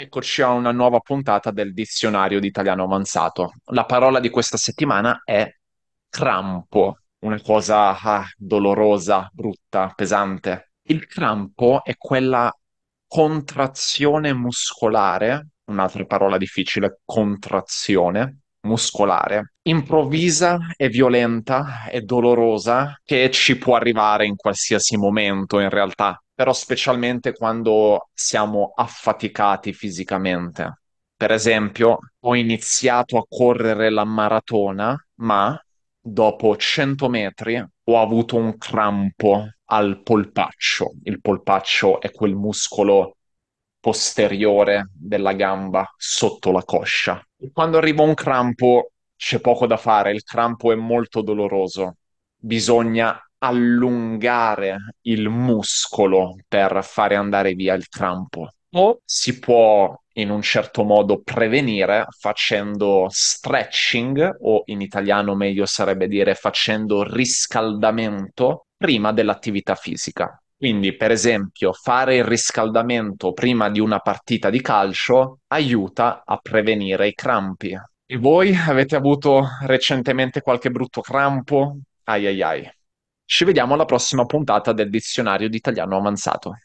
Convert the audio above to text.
Eccoci a una nuova puntata del dizionario di italiano avanzato. La parola di questa settimana è crampo, una cosa ah, dolorosa, brutta, pesante. Il crampo è quella contrazione muscolare, un'altra parola difficile, contrazione muscolare, improvvisa e violenta e dolorosa che ci può arrivare in qualsiasi momento in realtà però specialmente quando siamo affaticati fisicamente. Per esempio, ho iniziato a correre la maratona, ma dopo 100 metri ho avuto un crampo al polpaccio. Il polpaccio è quel muscolo posteriore della gamba sotto la coscia. E quando arriva un crampo c'è poco da fare, il crampo è molto doloroso. Bisogna allungare il muscolo per fare andare via il crampo o si può in un certo modo prevenire facendo stretching o in italiano meglio sarebbe dire facendo riscaldamento prima dell'attività fisica. Quindi, per esempio, fare il riscaldamento prima di una partita di calcio aiuta a prevenire i crampi. E voi avete avuto recentemente qualche brutto crampo? Ai ai ai. Ci vediamo alla prossima puntata del Dizionario di Italiano Avanzato.